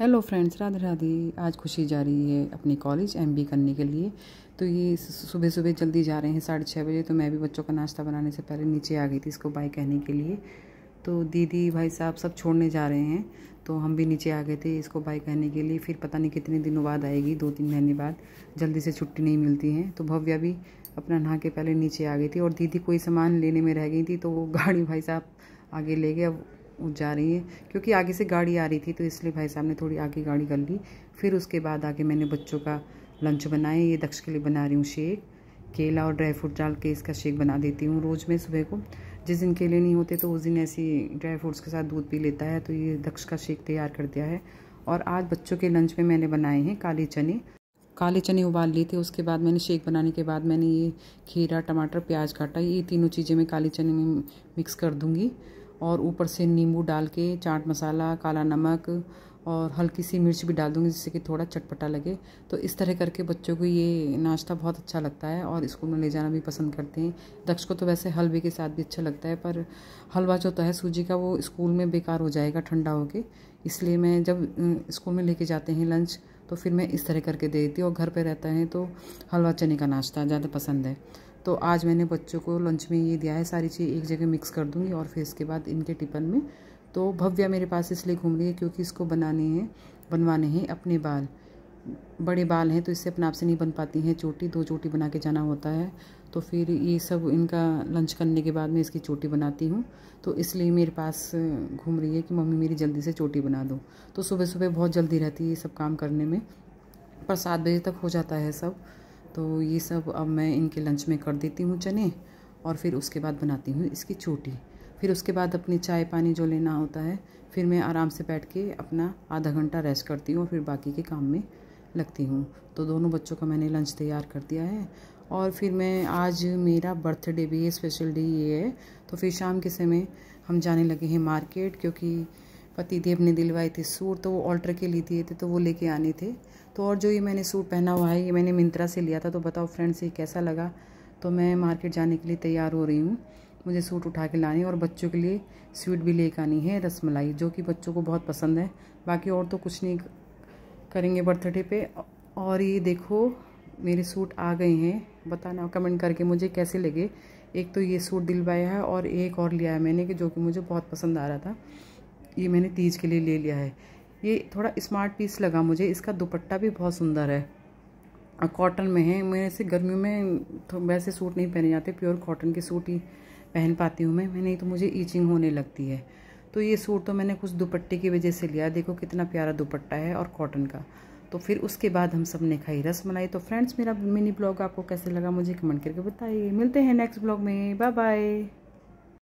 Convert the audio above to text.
hello friends Radhe Radhe आज खुशी जा रही है अपने कॉलेज एमबी करने के लिए तो ये सुबह सुबह जल्दी जा रहे हैं साढ़े छः बजे तो मैं भी बच्चों का नाश्ता बनाने से पहले नीचे आ गई थी इसको बाय कहने के लिए तो दीदी भाई साहब सब छोड़ने जा रहे हैं तो हम भी नीचे आ गए थे इसको बाय कहने के लिए फिर पता नहीं कितने दिनों बाद आएगी दो तीन महीने बाद जल्दी से छुट्टी नहीं मिलती है तो भव्या भी अपना नहा के पहले नीचे आ गई थी और दीदी कोई सामान लेने में रह गई थी तो वो गाड़ी भाई साहब आगे ले गए अब जा रही है क्योंकि आगे से गाड़ी आ रही थी तो इसलिए भाई साहब ने थोड़ी आगे गाड़ी कर ली फिर उसके बाद आगे मैंने बच्चों का लंच बनाया ये दक्ष के लिए बना रही हूँ शेक केला और ड्राई फ्रूट डाल के इसका शेक बना देती हूँ रोज़ मैं सुबह को जिस दिन केले नहीं होते तो उस दिन ऐसी ड्राई फ्रूट्स के साथ दूध पी लेता है तो ये दक्ष का शेक तैयार कर दिया है और आज बच्चों के लंच में मैंने बनाए हैं काले चने काले चने उबाल लिए थे उसके बाद मैंने शेक बनाने के बाद मैंने ये खीरा टमाटर प्याज काटा ये तीनों चीज़ें मैं काले चने में मिक्स कर दूँगी और ऊपर से नींबू डाल के चाट मसाला काला नमक और हल्की सी मिर्च भी डाल दूँगी जिससे कि थोड़ा चटपटा लगे तो इस तरह करके बच्चों को ये नाश्ता बहुत अच्छा लगता है और स्कूल में ले जाना भी पसंद करते हैं दक्ष को तो वैसे हलवे के साथ भी अच्छा लगता है पर हलवा जो होता है सूजी का वो स्कूल में बेकार हो जाएगा ठंडा होके इसलिए मैं जब स्कूल में लेके जाते हैं लंच तो फिर मैं इस तरह करके दे देती हूँ और घर पर रहता है तो हलवा चने का नाश्ता ज़्यादा पसंद है तो आज मैंने बच्चों को लंच में ये दिया है सारी चीज़ एक जगह मिक्स कर दूँगी और फिर इसके बाद इनके टिफन में तो भव्या मेरे पास इसलिए घूम रही है क्योंकि इसको बनाने हैं बनवाने हैं अपने बाल बड़े बाल हैं तो इससे अपने आप से नहीं बन पाती हैं चोटी दो चोटी बना के जाना होता है तो फिर ये सब इनका लंच करने के बाद मैं इसकी चोटी बनाती हूँ तो इसलिए मेरे पास घूम रही है कि मम्मी मेरी जल्दी से चोटी बना दो तो सुबह सुबह बहुत जल्दी रहती है ये सब काम करने में पर सात बजे तक हो जाता है सब तो ये सब अब मैं इनके लंच में कर देती हूँ चने और फिर उसके बाद बनाती हूँ इसकी चोटी फिर उसके बाद अपनी चाय पानी जो लेना होता है फिर मैं आराम से बैठ के अपना आधा घंटा रेस्ट करती हूँ और फिर बाकी के काम में लगती हूँ तो दोनों बच्चों का मैंने लंच तैयार कर दिया है और फिर मैं आज मेरा बर्थडे भी है स्पेशल डे ये है तो फिर शाम के समय हम जाने लगे हैं मार्केट क्योंकि पति देव ने दिलवाए थे सूट तो वो ऑल्टर के लिए दिए थे तो वो लेके आने थे तो और जो ये मैंने सूट पहना हुआ है ये मैंने मिंत्रा से लिया था तो बताओ फ्रेंड्स ये कैसा लगा तो मैं मार्केट जाने के लिए तैयार हो रही हूँ मुझे सूट उठा के लाने और बच्चों के लिए स्वीट भी लेकर आनी है रसमलाई जो कि बच्चों को बहुत पसंद है बाकी और तो कुछ नहीं करेंगे बर्थडे पे और ये देखो मेरे सूट आ गए हैं बताना कमेंट करके मुझे कैसे लगे एक तो ये सूट दिलवाया है और एक और लिया है मैंने कि जो कि मुझे बहुत पसंद आ रहा था ये मैंने तीज के लिए ले लिया है ये थोड़ा स्मार्ट पीस लगा मुझे इसका दुपट्टा भी बहुत सुंदर है और कॉटन में है मैंने इसे गर्मियों में तो वैसे सूट नहीं पहने जाते प्योर कॉटन के सूट ही पहन पाती हूँ मैं नहीं तो मुझे ईचिंग होने लगती है तो ये सूट तो मैंने कुछ दुपट्टे की वजह से लिया देखो कितना प्यारा दुपट्टा है और कॉटन का तो फिर उसके बाद हम सब ने खाई रस मनाई तो फ्रेंड्स मेरा मिनी ब्लॉग आपको कैसे लगा मुझे कमेंट करके बताइए मिलते हैं नेक्स्ट ब्लॉग में बाय बाय